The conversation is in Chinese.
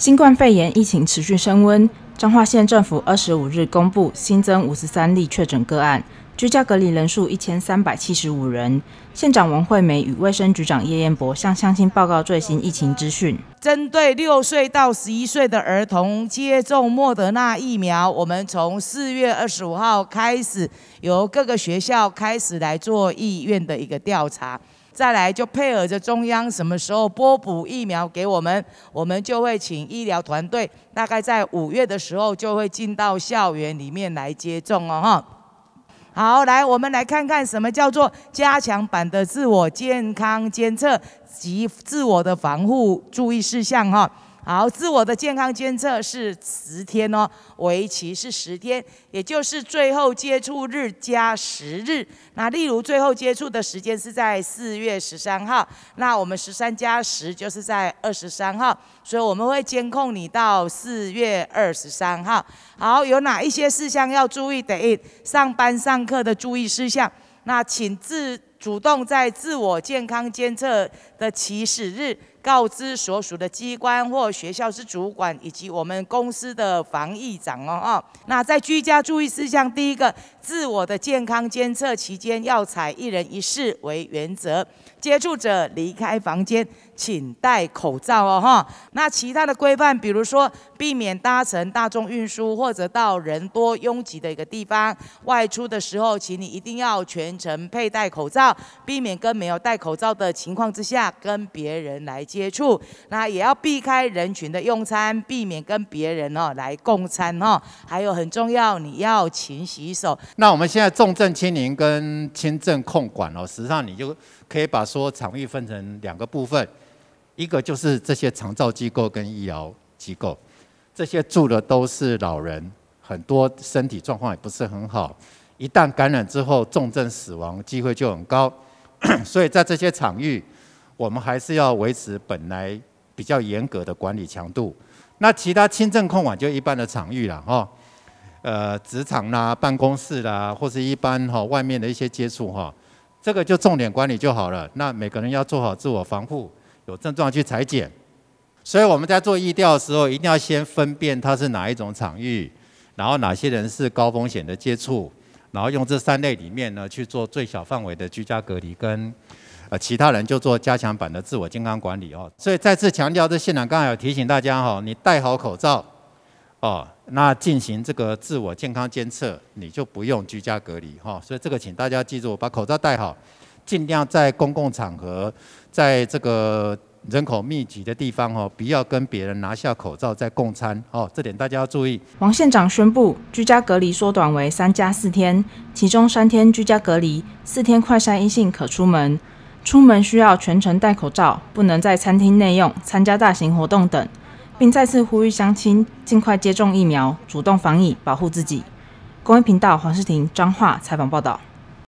新冠肺炎疫情持续升温，彰化县政府二十五日公布新增五十三例确诊个案，居家隔离人数一千三百七十五人。县长王惠美与卫生局长叶彦博向乡亲报告最新疫情资讯。针对六岁到十一岁的儿童接种莫德纳疫苗，我们从四月二十五号开始，由各个学校开始来做意愿的一个调查。再来就配合着中央什么时候拨补疫苗给我们，我们就会请医疗团队，大概在五月的时候就会进到校园里面来接种了哈。好，来我们来看看什么叫做加强版的自我健康监测及自我的防护注意事项哈。好，自我的健康监测是十天哦，为期是十天，也就是最后接触日加十日。那例如最后接触的时间是在四月十三号，那我们十三加十就是在二十三号，所以我们会监控你到四月二十三号。好，有哪一些事项要注意？等于上班上课的注意事项。那请自。主动在自我健康监测的起始日，告知所属的机关或学校是主管，以及我们公司的防疫长哦哦。那在居家注意事项，第一个，自我的健康监测期间要采一人一室为原则，接触者离开房间，请戴口罩哦哈。那其他的规范，比如说避免搭乘大众运输或者到人多拥挤的一个地方，外出的时候，请你一定要全程佩戴口罩。避免跟没有戴口罩的情况之下跟别人来接触，那也要避开人群的用餐，避免跟别人哦来共餐哈。还有很重要，你要勤洗手。那我们现在重症清零跟轻症控管哦，实际上你就可以把说场域分成两个部分，一个就是这些长照机构跟医疗机构，这些住的都是老人，很多身体状况也不是很好。一旦感染之后，重症死亡机会就很高，所以在这些场域，我们还是要维持本来比较严格的管理强度。那其他轻症控管就一般的场域了，哈，呃，职场啦、办公室啦，或是一般哈外面的一些接触哈，这个就重点管理就好了。那每个人要做好自我防护，有症状去裁剪。所以我们在做疫调的时候，一定要先分辨它是哪一种场域，然后哪些人是高风险的接触。然后用这三类里面呢去做最小范围的居家隔离，跟呃其他人就做加强版的自我健康管理哦。所以再次强调，这现场刚好有提醒大家哈，你戴好口罩哦，那进行这个自我健康监测，你就不用居家隔离哈。所以这个请大家记住，把口罩戴好，尽量在公共场合，在这个。人口密集的地方哦，不要跟别人拿下口罩再共餐哦，这点大家要注意。王县长宣布，居家隔离缩短为三加四天，其中三天居家隔离，四天快筛阴性可出门，出门需要全程戴口罩，不能在餐厅内用、参加大型活动等，并再次呼吁乡亲尽快接种疫苗，主动防疫，保护自己。公益频道黄世婷张化采访报道。